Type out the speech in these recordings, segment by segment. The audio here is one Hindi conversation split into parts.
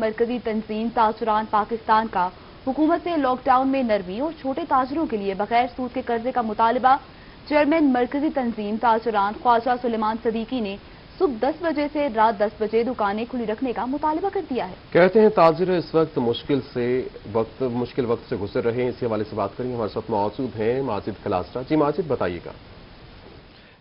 मरकजी तंजीम ताजुरान पाकिस्तान का हुकूमत से लॉकडाउन में नरमी और छोटे ताजरों के लिए बगैर सूद के कर्जे का मुतालबा चेयरमैन मरकजी तंजीम ताजुरान ख्वाजा सुलेमान सदीकी ने सुबह दस बजे से रात दस बजे दुकानें खुली रखने का मुतालबा कर दिया है कहते हैं ताजिर इस वक्त मुश्किल से वक्त मुश्किल वक्त से गुजर रहे हैं इसी हवाले से बात करेंगे हमारे साथ मौजूद हैं माजिद खलासरा जी माजिद बताइएगा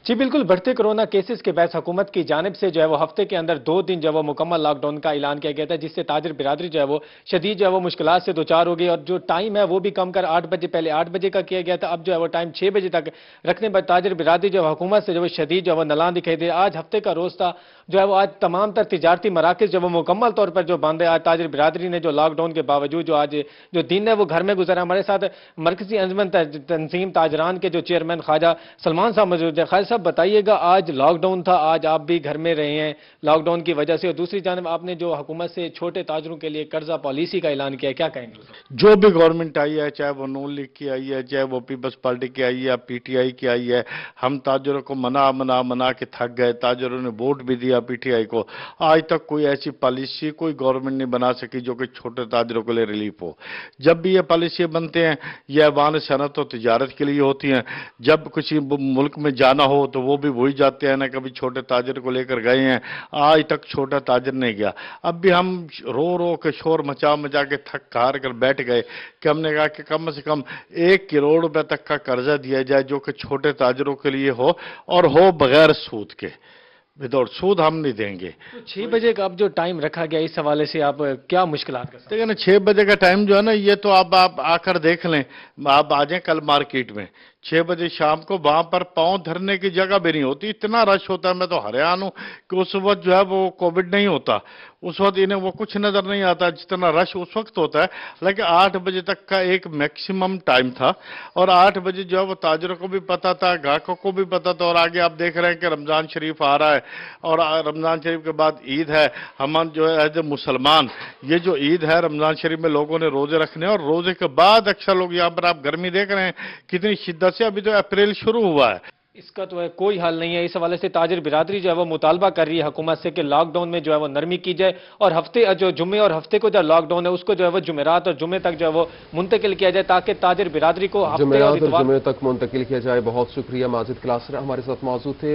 जी बिल्कुल बढ़ते कोरोना केसेस के बैस हुकूमत की जानब से जो है वो हफ्ते के अंदर दो दिन जो है वो मुकम्मल लॉकडाउन का ऐलान किया गया था जिससे ताजर बिरादरी जो है वो शदीद जो है वो मुश्किल से दो चार हो गई और जो टाइम है वो भी कम कर आठ बजे पहले आठ बजे का किया गया था अब जो है वो टाइम छः बजे तक रखने पर ताजर बिरादरी जो है हुकूमत से जो है शदीद जो है वो नलान दिखाई दे आज हफ्ते का रोज था जो है वो आज तमाम तर तजारती मराकज जो वो मुकम्मल तौर पर जो बंद है आज ताजर बिरादरी ने जो लॉकडाउन के बावजूद जो आज जो दिन है वो घर में गुजरा हमारे साथ मरकजी अंजमन तंजीम ताजरान के जो चेयरमैन ख्वाजा सलमान साहब मौजूद है खालिद साहब बताइएगा आज लॉकडाउन था आज आप भी घर में रहे हैं लॉकडाउन की वजह से और दूसरी जानब आपने जो हुकूमत से छोटे ताजरों के लिए कर्जा पॉलिसी का ऐलान किया क्या कहेंगे जो भी गवर्नमेंट आई है चाहे वो नून लीग की आई है चाहे वो पीपल्स पार्टी की आई है पी टी आई की आई है हम ताजरों को मना मना मना के थक गए ताजरों ने वोट भी दिया या पीटीआई को आज तक कोई ऐसी पॉलिसी कोई गवर्नमेंट नहीं बना सकी जो कि छोटे ताजरों के लिए रिलीफ हो जब भी ये पॉलिसी बनते हैं यह अवान सनत और तजारत के लिए होती हैं जब किसी मुल्क में जाना हो तो वो भी वही जाते हैं ना कभी छोटे ताजर को लेकर गए हैं आज तक छोटा ताजर नहीं गया अब भी हम रो रो के शोर मचा मचा के थक हार कर बैठ गए कि हमने कहा कि कम से कम एक करोड़ रुपए तक का कर्जा दिया जाए जो कि छोटे ताजरों के लिए हो और हो बगैर सूद के विदाउट सूद हम नहीं देंगे तो छह बजे का अब जो टाइम रखा गया इस हवाले से आप क्या मुश्किल देखिए ना छह बजे का टाइम जो है ना ये तो आप आप आकर देख लें आप आ जाए कल मार्केट में छह बजे शाम को वहाँ पर पाँव धरने की जगह भी नहीं होती इतना रश होता है मैं तो हरियाण हूं कि उस वक्त जो है वो कोविड नहीं होता उस वक्त इन्हें वो कुछ नज़र नहीं आता जितना रश उस वक्त होता है लेकिन आठ बजे तक का एक मैक्सिमम टाइम था और आठ बजे जो है वो ताजरों को भी पता था ग्राहकों को भी पता था और आगे आप देख रहे हैं कि रमज़ान शरीफ आ रहा है और रमज़ान शरीफ के बाद ईद है हम जो है एज ए मुसलमान ये जो ईद है रमज़ान शरीफ में लोगों ने रोज़े रखने और रोज़े के बाद अक्सर लोग यहाँ पर आप गर्मी देख रहे हैं कितनी शिद्दत से अभी तो अप्रैल शुरू हुआ है इसका तो है कोई हाल नहीं है इस हवाले से ताजर बिरादरी जो है वो मुतालबा कर रही है हुकूमत से कि लॉकडाउन में जो है वो नरमी की जाए और हफ्ते जो जुमे और हफ्ते को जो लॉकडाउन है उसको जो है वो जुमेरात और जुमे तक जो है वो मुंतकिल किया जाए ताकि ताजर बिरादरी को जुमेरात और जुमे तक मुंतकिल किया जाए बहुत शुक्रिया माजिद क्लासर हमारे साथ मौजूद थे